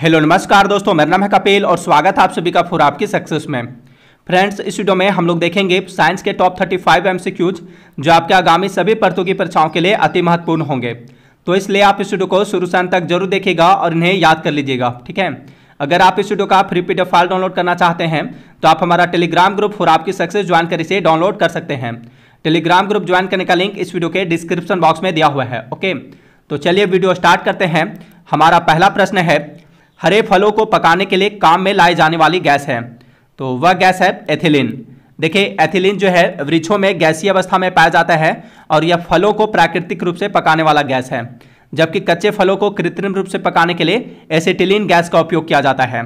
hello नमस्कार दोस्तों मेरा नाम है कपिल और स्वागत है आप सभी का फुर आपकी सक्सेस में फ्रेंड्स इस वीडियो में हम लोग देखेंगे साइंस के टॉप 35 फाइव जो आपके आगामी सभी परतों की परीक्षाओं के लिए अति महत्वपूर्ण होंगे तो इसलिए आप इस वीडियो को शुरू से अंत तक जरूर देखेगा और इन्हें याद कर लीजिएगा ठीक है अगर आप इस वीडियो का फ्री पी फाइल डाउनलोड करना चाहते हैं तो आप हमारा टेलीग्राम ग्रुप फुर आपकी सक्सेस ज्वाइन कर इसे डाउनलोड कर सकते हैं टेलीग्राम ग्रुप ज्वाइन करने का लिंक इस वीडियो के डिस्क्रिप्शन बॉक्स में दिया हुआ है ओके तो चलिए वीडियो स्टार्ट करते हैं हमारा पहला प्रश्न है हरे फलों को पकाने के लिए काम में लाए जाने वाली गैस है तो वह गैस है एथिलीन देखिए एथिलीन जो है वृक्षों में गैसीय अवस्था में पाया जाता है और यह फलों को प्राकृतिक रूप से पकाने वाला गैस है जबकि कच्चे फलों को कृत्रिम रूप से पकाने के लिए एसिटिलीन गैस का उपयोग किया जाता है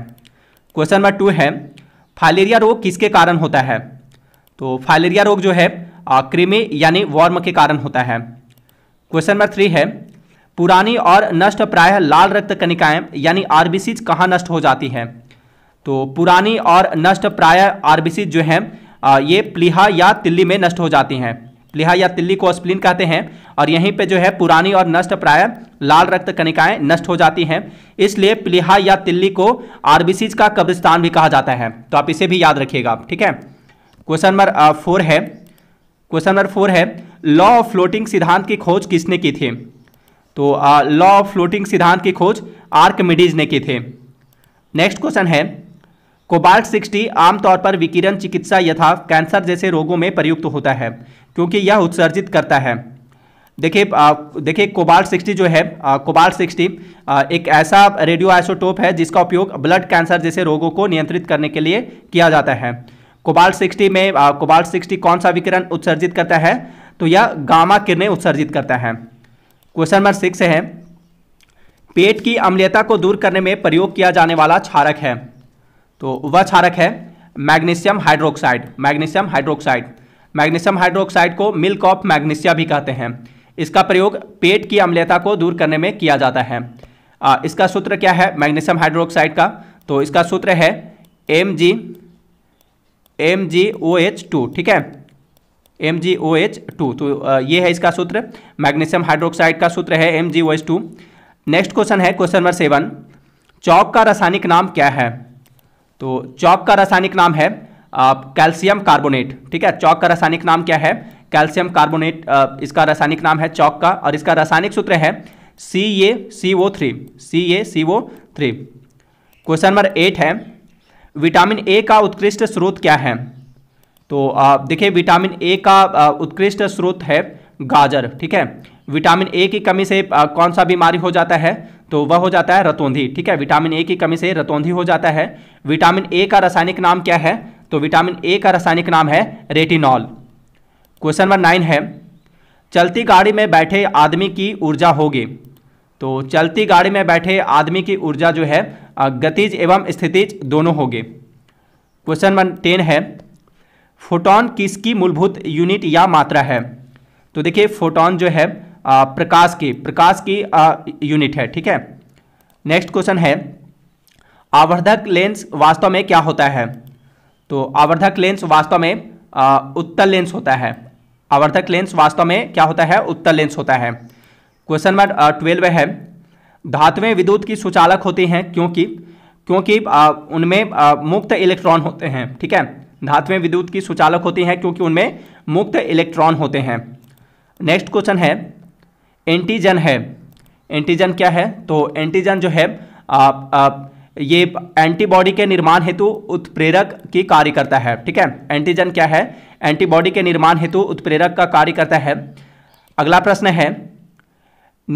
क्वेश्चन नंबर टू है फाइलेरिया रोग किसके कारण होता है तो फाइलेरिया रोग जो है कृमि यानी वॉर्म के कारण होता है क्वेश्चन नंबर थ्री है पुरानी और नष्ट प्रायः लाल रक्त कणिकाएं यानी आरबीसीज कहाँ नष्ट हो जाती हैं तो पुरानी और नष्ट प्रायः आरबीसीज जो हैं ये प्लीहा या तिल्ली में नष्ट हो जाती हैं प्लीहा या तिल्ली को स्प्लिन कहते हैं और यहीं पे जो है पुरानी और नष्ट प्राय लाल रक्त कणिकाएं नष्ट हो जाती हैं इसलिए प्लीहा या तिल्ली को आरबीसीज का कब्रिस्तान भी कहा जाता है तो आप इसे भी याद रखिएगा ठीक है क्वेश्चन नंबर फोर है क्वेश्चन नंबर फोर है लॉ ऑफ फ्लोटिंग सिद्धांत की खोज किसने की थी तो लॉ ऑफ फ्लोटिंग सिद्धांत की खोज आर्कमिडीज ने की थे नेक्स्ट क्वेश्चन है कोबाल्ट सिक्सटी आमतौर पर विकिरण चिकित्सा यथा कैंसर जैसे रोगों में प्रयुक्त होता है क्योंकि यह उत्सर्जित करता है देखिए देखिए कोबाल्ट सिक्सटी जो है कोबाल्ट सिक्सटी एक ऐसा रेडियो आइसोटोप है जिसका उपयोग ब्लड कैंसर जैसे रोगों को नियंत्रित करने के लिए किया जाता है कोबाल्ट सिक्सटी में कोबाल्ट सिक्सटी कौन सा विकिरण उत्सर्जित करता है तो यह गामा किरणें उत्सर्जित करता है क्वेश्चन नंबर सिक्स है पेट की अम्लीयता को दूर करने में प्रयोग किया जाने वाला क्षारक है तो वह क्षारक है magnesium hydroxide magnesium hydroxide magnesium hydroxide को मिल्क ऑफ मैग्नीशिया भी कहते हैं इसका प्रयोग पेट की अम्लीयता को दूर करने में किया जाता है आ, इसका सूत्र क्या है मैग्नीशियम हाइड्रोक्साइड का तो इसका सूत्र है M G M G O H two ठीक है M G O H two तो ये है इसका सूत्र मैग्नीशियम हाइड्रोक्साइड का सूत्र है M G O H two next question है क्वेश्चन नंबर सेवन चौक का रासायनिक नाम क्या है तो चौक का रासायनिक नाम है कैल्शियम कार्बोनेट ठीक है चौक का रासायनिक नाम क्या है कैल्शियम कार्बोनेट इसका रासायनिक नाम है चौक का और इसका रासायनिक सूत्र है C A C O three C A C O three question number eight है विटामिन ए का उत्कृष्ट स्रोत क्या है तो देखिए विटामिन ए का उत्कृष्ट स्रोत है गाजर ठीक है विटामिन ए की कमी से कौन सा बीमारी हो जाता है तो वह हो जाता है रतौंधी ठीक है विटामिन ए की कमी से रतौंधी हो जाता है विटामिन ए का रासायनिक नाम क्या है तो विटामिन ए का रासायनिक नाम है रेटिनॉल क्वेश्चन नंबर नाइन है चलती गाड़ी में बैठे आदमी की ऊर्जा होगी तो चलती गाड़ी में बैठे आदमी की ऊर्जा जो है गतिज एवं स्थितिज दोनों होगी क्वेश्चन नंबर टेन है फोटोन किसकी मूलभूत यूनिट या मात्रा है तो देखिए फोटोन जो है प्रकाश की प्रकाश की यूनिट है ठीक है नेक्स्ट क्वेश्चन है आवर्धक लेंस वास्तव में क्या होता है तो आवर्धक लेंस वास्तव में उत्तर उत्तल लेंस होता है आवर्धक लेंस वास्तव में क्या होता है उत्तल लेंस होता है क्वेश्चन नंबर ट्वेल्व है धातुएं विद्युत की सुचालक होती हैं क्योंकि क्योंकि उनमें मुक्त इलेक्ट्रॉन होते हैं ठीक है धातुएं विद्युत की सुचालक होती हैं क्योंकि उनमें मुक्त इलेक्ट्रॉन होते हैं नेक्स्ट क्वेश्चन है एंटीजन है एंटीजन क्या है तो एंटीजन जो है आप, आप, ये एंटीबॉडी के निर्माण हेतु उत्प्रेरक की कार्य करता है ठीक है एंटीजन क्या है एंटीबॉडी के निर्माण हेतु उत्प्रेरक का कार्य करता है अगला प्रश्न है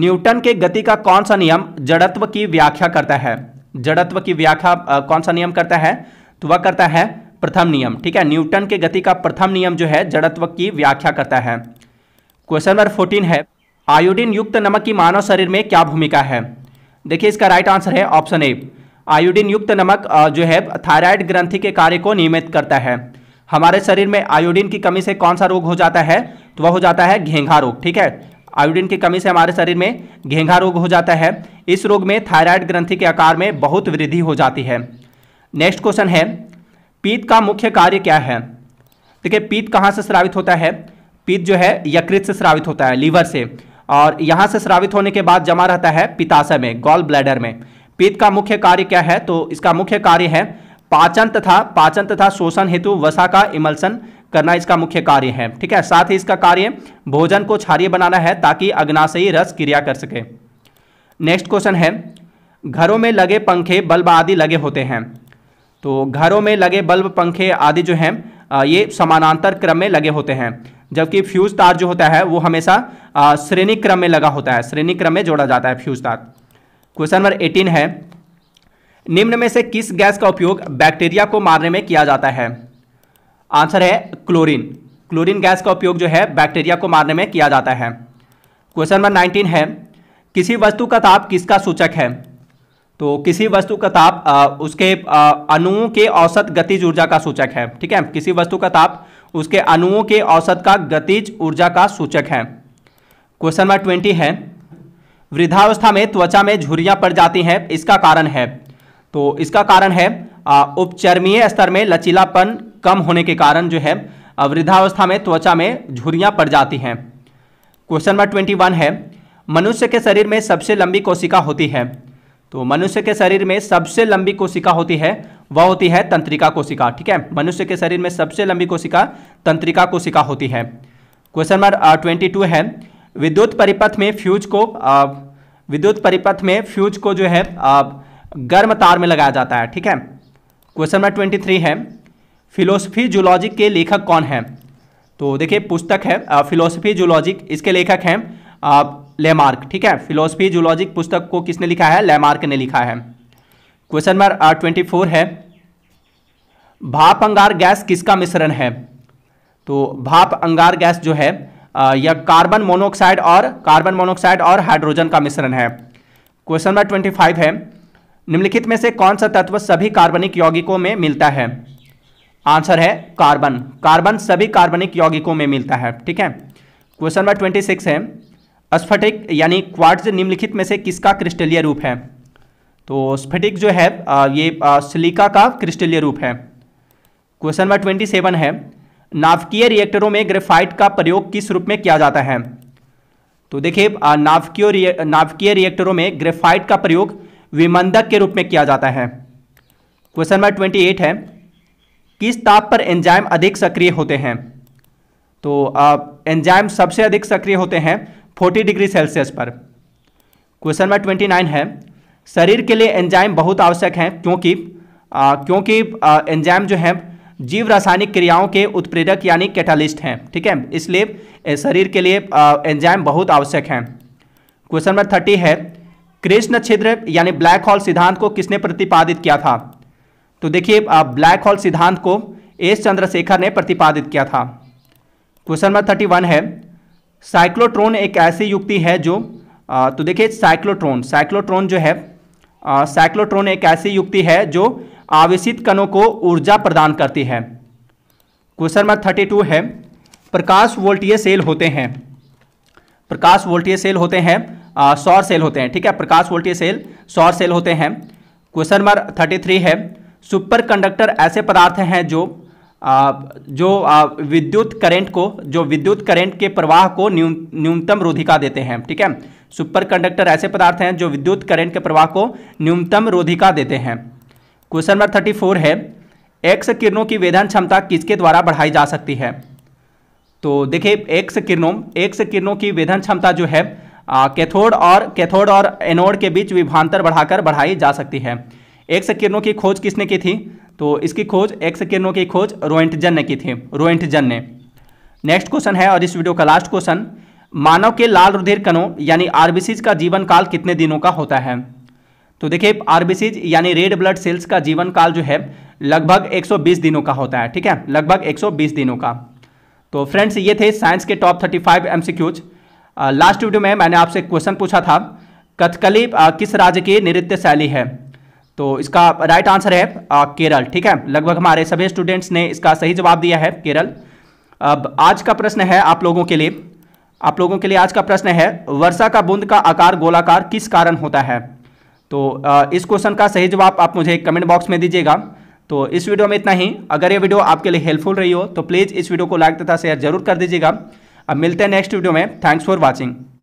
न्यूटन के गति का कौन सा नियम जड़त्व की व्याख्या करता है जड़त्व की व्याख्या कौन सा नियम करता है तो वह करता है प्रथम नियम ठीक है न्यूटन के गति का प्रथम नियम जो है जड़त्व की व्याख्या करता है क्वेश्चन नंबर फोर्टीन है आयोडीन युक्त नमक की मानव शरीर में क्या भूमिका है देखिए इसका राइट आंसर है ऑप्शन ए आयोडीन युक्त नमक जो है थायराइड ग्रंथि के कार्य को नियमित करता है हमारे शरीर में आयोडीन की कमी से कौन सा रोग हो जाता है तो वह हो जाता है घेंघा रोग ठीक है आयोडीन की कमी से हमारे शरीर में घेंघा रोग हो जाता है इस रोग में थायराइड ग्रंथि के आकार में बहुत वृद्धि हो जाती है नेक्स्ट क्वेश्चन है पीत का मुख्य कार्य क्या है देखिए पीत कहाँ से स्रावित होता है पीत जो है यकृत से स्रावित होता है लीवर से और यहाँ से स्रावित होने के बाद जमा रहता है पिताशय में गॉल ब्लैडर में पीत का मुख्य कार्य क्या है तो इसका मुख्य कार्य है पाचन तथा पाचन तथा शोषण हेतु वसा का इमल्सन करना इसका मुख्य कार्य है ठीक है साथ ही इसका कार्य भोजन को क्षारिय बनाना है ताकि अग्नाशयी रस क्रिया कर सके नेक्स्ट क्वेश्चन है घरों में लगे पंखे बल्ब आदि लगे होते हैं तो घरों में लगे बल्ब पंखे आदि जो हैं ये समानांतर क्रम में लगे होते हैं जबकि फ्यूज तार जो होता है वो हमेशा श्रेणी क्रम में लगा होता है श्रेणी क्रम में जोड़ा जाता है फ्यूज तार क्वेश्चन नंबर एटीन है निम्न में से किस गैस का उपयोग बैक्टीरिया को मारने में किया जाता है आंसर है क्लोरीन क्लोरीन गैस का उपयोग जो है बैक्टीरिया को मारने में किया जाता है क्वेश्चन नंबर नाइनटीन है किसी वस्तु का ताप किसका सूचक है तो किसी वस्तु का ताप आ, उसके अणुओं के औसत गतिज ऊर्जा का सूचक है ठीक है किसी वस्तु का ताप उसके अणुओं के औसत का गतिज ऊर्जा का सूचक है क्वेश्चन नंबर ट्वेंटी है वृद्धावस्था में त्वचा में झुरियां पड़ जाती हैं इसका कारण है तो इसका कारण है उपचर्मीय स्तर में लचीलापन कम होने के कारण जो है वृद्धावस्था में त्वचा में झुरियां पड़ जाती हैं क्वेश्चन नंबर ट्वेंटी वन है मनुष्य के शरीर में सबसे लंबी कोशिका होती है तो मनुष्य के शरीर में सबसे लंबी कोशिका होती है वह होती है तंत्रिका कोशिका ठीक है मनुष्य के शरीर में सबसे लंबी कोशिका तंत्रिका कोशिका होती है क्वेश्चन नंबर ट्वेंटी टू है विद्युत परिपथ में फ्यूज को uh, विद्युत परिपथ में फ्यूज को जो है uh, गर्म तार में लगाया जाता है ठीक है क्वेश्चन नंबर ट्वेंटी थ्री है फिलोसफी जूलॉजिक के लेखक कौन है तो देखिए पुस्तक है फिलोसफी uh, जूलॉजिक इसके लेखक हैं लेमार्क ठीक है फिलोसफी जूलॉजिक पुस्तक को किसने लिखा है लेमार्क ने लिखा है क्वेश्चन नंबर ट्वेंटी फोर है भाप अंगार गैस किसका मिश्रण है तो भाप अंगार गैस जो है uh, यह कार्बन मोनोऑक्साइड और कार्बन मोनोऑक्साइड और हाइड्रोजन का मिश्रण है क्वेश्चन नंबर ट्वेंटी फाइव है निम्नलिखित में से कौन सा तत्व सभी कार्बनिक यौगिकों में मिलता है आंसर है कार्बन कार्बन सभी कार्बनिक यौगिकों में मिलता है ठीक है क्वेश्चन नंबर ट्वेंटी सिक्स है स्फटिक यानी क्वार्ट्ज निम्नलिखित में से किसका क्रिस्टलीय रूप है तो स्फटिक जो है ये सिलिका का क्रिस्टलीय रूप है क्वेश्चन नंबर ट्वेंटी सेवन है नाभिकीय रिएक्टरों में ग्रेफाइट का प्रयोग किस रूप में किया जाता है तो देखिए नाभिकीय नावकीय रिएक्टरों में ग्रेफाइट का प्रयोग विमंदक के रूप में किया जाता है क्वेश्चन नंबर ट्वेंटी एट है किस ताप पर एंजाइम अधिक सक्रिय होते हैं तो एंजाइम सबसे अधिक सक्रिय होते हैं फोर्टी डिग्री सेल्सियस पर क्वेश्चन नंबर ट्वेंटी नाइन है शरीर के लिए एंजाइम बहुत आवश्यक हैं क्योंकि आ, क्योंकि आ, एंजाइम जो है जीव रासायनिक क्रियाओं के उत्प्रेरक यानी कैटालिस्ट हैं ठीक है इसलिए शरीर के लिए आ, एंजाइम बहुत आवश्यक हैं क्वेश्चन नंबर थर्टी है कृष्ण छिद्र यानी ब्लैक होल सिद्धांत को किसने प्रतिपादित किया था तो देखिए ब्लैक होल सिद्धांत को एस चंद्रशेखर ने प्रतिपादित किया था क्वेश्चन नंबर थर्टी वन है साइक्लोट्रॉन एक ऐसी युक्ति है जो आ, तो देखिए साइक्लोट्रॉन साइक्लोट्रॉन जो है साइक्लोट्रॉन एक ऐसी युक्ति है जो आवेशित कणों को ऊर्जा प्रदान करती है क्वेश्चन नंबर थर्टी टू है प्रकाश वोल्टीय सेल होते हैं प्रकाश वोल्टीय सेल होते हैं सौर सेल होते हैं ठीक है प्रकाश वोल्टीय सेल सौर सेल होते हैं क्वेश्चन नंबर थर्टी थ्री है सुपर कंडक्टर ऐसे पदार्थ हैं जो जो विद्युत करंट को जो विद्युत करंट के प्रवाह को न्यूनतम रोधिका देते हैं ठीक है सुपर कंडक्टर ऐसे पदार्थ हैं जो विद्युत करंट के प्रवाह को न्यूनतम रोधिका देते हैं क्वेश्चन नंबर थर्टी फोर है एक्स किरणों की वेधन क्षमता किसके द्वारा बढ़ाई जा सकती है तो देखिए एक्स किरणों एक्स किरणों की वेधन क्षमता जो है कैथोड और कैथोड और एनोड के बीच विभांतर बढ़ाकर बढ़ाई जा सकती है एक्स किरणों की खोज किसने की थी तो इसकी खोज एक्स किरणों की खोज रोइंटजन ने की थी रोइंटजन ने नेक्स्ट क्वेश्चन है और इस वीडियो का लास्ट क्वेश्चन मानव के लाल रुधिर कणों यानी आरबीसीज का जीवन काल कितने दिनों का होता है तो देखिए आरबीसीज यानी रेड ब्लड सेल्स का जीवन काल जो है लगभग 120 दिनों का होता है ठीक है लगभग 120 दिनों का तो फ्रेंड्स ये थे साइंस के top 35 five MCQs last video में मैंने आपसे क्वेश्चन पूछा था कथकली uh, किस राज्य की नृत्य शैली है तो इसका राइट आंसर है आ, केरल ठीक है लगभग हमारे सभी स्टूडेंट्स ने इसका सही जवाब दिया है केरल अब आज का प्रश्न है आप लोगों के लिए आप लोगों के लिए आज का प्रश्न है वर्षा का बूंद का आकार गोलाकार किस कारण होता है तो आ, इस क्वेश्चन का सही जवाब आप मुझे कमेंट बॉक्स में दीजिएगा तो इस वीडियो में इतना ही अगर ये वीडियो आपके लिए हेल्पफुल रही हो तो प्लीज़ इस वीडियो को लाइक तथा शेयर जरूर कर दीजिएगा अब मिलते हैं नेक्स्ट वीडियो में थैंक्स फॉर वॉचिंग